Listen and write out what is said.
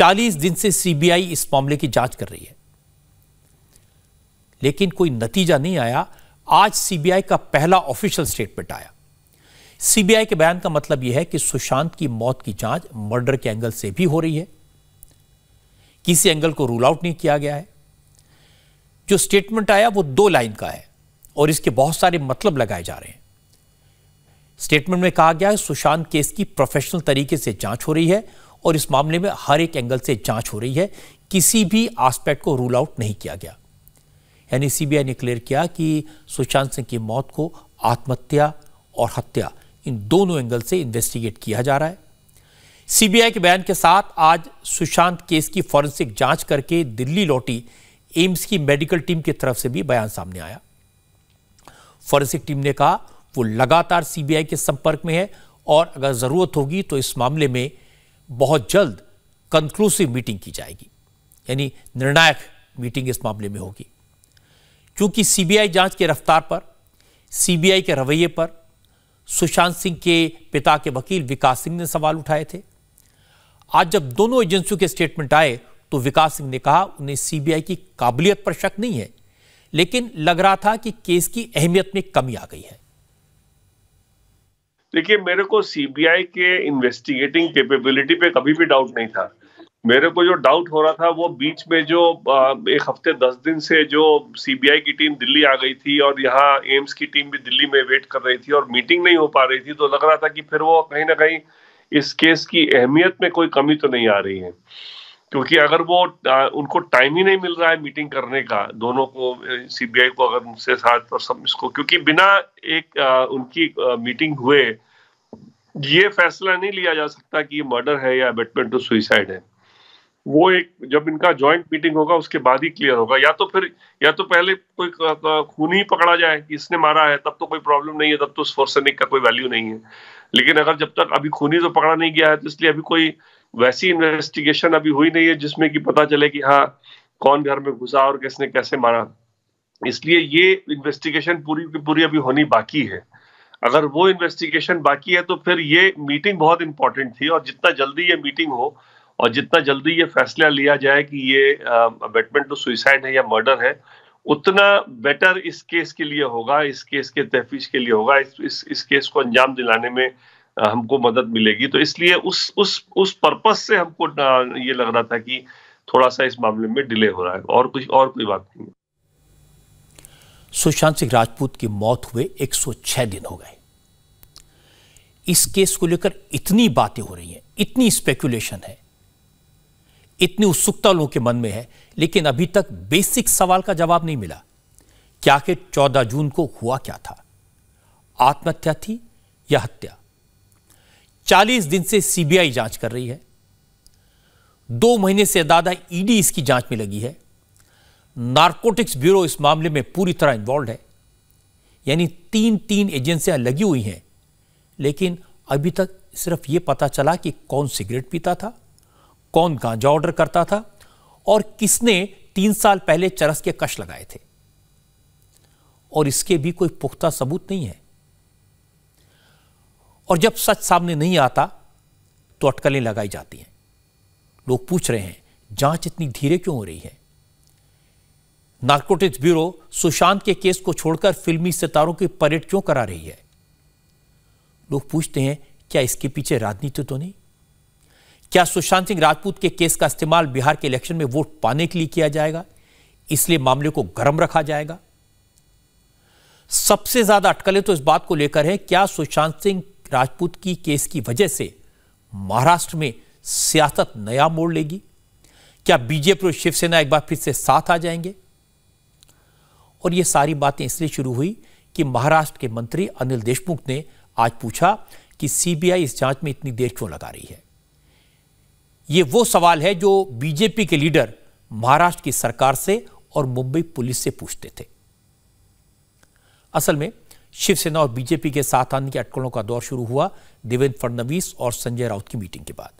चालीस दिन से सीबीआई इस मामले की जांच कर रही है लेकिन कोई नतीजा नहीं आया आज सीबीआई का पहला ऑफिशियल स्टेटमेंट आया सीबीआई के बयान का मतलब यह है कि सुशांत की मौत की जांच मर्डर के एंगल से भी हो रही है किसी एंगल को रूल आउट नहीं किया गया है जो स्टेटमेंट आया वो दो लाइन का है और इसके बहुत सारे मतलब लगाए जा रहे हैं स्टेटमेंट में कहा गया है सुशांत केस की प्रोफेशनल तरीके से जांच हो रही है और इस मामले में हर एक एंगल से जांच हो रही है किसी भी आस्पेक्ट को रूल आउट नहीं किया गया यानी सीबीआई ने क्लियर किया कि सुशांत सिंह की मौत को आत्महत्या और हत्या इन दोनों एंगल से इन्वेस्टिगेट किया जा रहा है सीबीआई के बयान के साथ आज सुशांत केस की फॉरेंसिक जांच करके दिल्ली लौटी एम्स की मेडिकल टीम की तरफ से भी बयान सामने आया फॉरेंसिक टीम ने कहा वो लगातार सीबीआई के संपर्क में है और अगर जरूरत होगी तो इस मामले में बहुत जल्द कंक्लूसिव मीटिंग की जाएगी यानी निर्णायक मीटिंग इस मामले में होगी क्योंकि सीबीआई जांच की रफ्तार पर सीबीआई के रवैये पर सुशांत सिंह के पिता के वकील विकास सिंह ने सवाल उठाए थे आज जब दोनों एजेंसियों के स्टेटमेंट आए तो विकास सिंह ने कहा उन्हें सीबीआई की काबिलियत पर शक नहीं है लेकिन लग रहा था कि केस की अहमियत में कमी आ गई है देखिए मेरे को सीबीआई के इन्वेस्टिगेटिंग कैपेबिलिटी पे कभी भी डाउट नहीं था मेरे को जो डाउट हो रहा था वो बीच में जो एक हफ्ते दस दिन से जो सीबीआई की टीम दिल्ली आ गई थी और यहाँ एम्स की टीम भी दिल्ली में वेट कर रही थी और मीटिंग नहीं हो पा रही थी तो लग रहा था कि फिर वो कहीं ना कहीं इस केस की अहमियत में कोई कमी तो नहीं आ रही है क्योंकि अगर वो उनको टाइम ही नहीं मिल रहा है मीटिंग करने का दोनों को सीबीआई को अगर उनसे साथ और सब इसको क्योंकि बिना एक उनकी मीटिंग हुए ये फैसला नहीं लिया जा सकता कि ये मर्डर है या अबेटमेंट टू सुइसाइड है वो एक जब इनका जॉइंट मीटिंग होगा उसके बाद ही क्लियर होगा या तो फिर या तो पहले कोई खून ही पकड़ा जाए कि इसने मारा है तब तो कोई प्रॉब्लम नहीं है तब तो उस फोर्सनिक का कोई वैल्यू नहीं है लेकिन अगर जब तक अभी खूनी तो पकड़ा नहीं गया है तो इसलिए अभी कोई वैसी इन्वेस्टिगेशन अभी हुई नहीं है जिसमें कि पता चले कि हाँ कौन घर में घुसा और किसने कैसे मारा इसलिए ये इन्वेस्टिगेशन पूरी की पूरी अभी होनी बाकी है अगर वो इन्वेस्टिगेशन बाकी है तो फिर ये मीटिंग बहुत इंपॉर्टेंट थी और जितना जल्दी ये मीटिंग हो और जितना जल्दी ये फैसला लिया जाए कि ये अबेटमेंट टू सुइसाइड है या मर्डर है उतना बेटर इस केस के लिए होगा इस केस के तहफीज के लिए होगा इस इस, इस केस को अंजाम दिलाने में हमको मदद मिलेगी तो इसलिए उस उस उस पर्पज से हमको ये लग रहा था कि थोड़ा सा इस मामले में डिले हो रहा है और कुछ और कोई बात नहीं है सुशांत सिंह राजपूत की मौत हुए 106 दिन हो गए इस केस को लेकर इतनी बातें हो रही हैं इतनी स्पेकुलेशन है इतनी उत्सुकता लोगों के मन में है लेकिन अभी तक बेसिक सवाल का जवाब नहीं मिला क्या के 14 जून को हुआ क्या था आत्महत्या थी या हत्या चालीस दिन से सीबीआई जांच कर रही है दो महीने से ज्यादा ईडी e इसकी जांच में लगी है नारकोटिक्स ब्यूरो इस मामले में पूरी तरह इन्वॉल्व है यानी तीन तीन एजेंसियां लगी हुई हैं लेकिन अभी तक सिर्फ यह पता चला कि कौन सिगरेट पीता था कौन गांजा ऑर्डर करता था और किसने तीन साल पहले चरस के कश लगाए थे और इसके भी कोई पुख्ता सबूत नहीं है और जब सच सामने नहीं आता तो अटकलें लगाई जाती हैं लोग पूछ रहे हैं जांच इतनी धीरे क्यों हो रही है नार्कोटिक्स ब्यूरो सुशांत के केस को छोड़कर फिल्मी सितारों की परेड क्यों करा रही है लोग पूछते हैं क्या इसके पीछे राजनीति तो नहीं क्या सुशांत सिंह राजपूत के केस का इस्तेमाल बिहार के इलेक्शन में वोट पाने के लिए किया जाएगा इसलिए मामले को गर्म रखा जाएगा सबसे ज्यादा अटकलें तो इस बात को लेकर है क्या सुशांत सिंह राजपूत की केस की वजह से महाराष्ट्र में सियासत नया मोड़ लेगी क्या बीजेपी और शिवसेना एक बार फिर से साथ आ जाएंगे और ये सारी बातें इसलिए शुरू हुई कि महाराष्ट्र के मंत्री अनिल देशमुख ने आज पूछा कि सीबीआई इस जांच में इतनी देर क्यों लगा रही है ये वो सवाल है जो बीजेपी के लीडर महाराष्ट्र की सरकार से और मुंबई पुलिस से पूछते थे असल में शिवसेना और बीजेपी के साथ की अटकलों का दौर शुरू हुआ देवेंद्र फडणवीस और संजय राउत की मीटिंग के बाद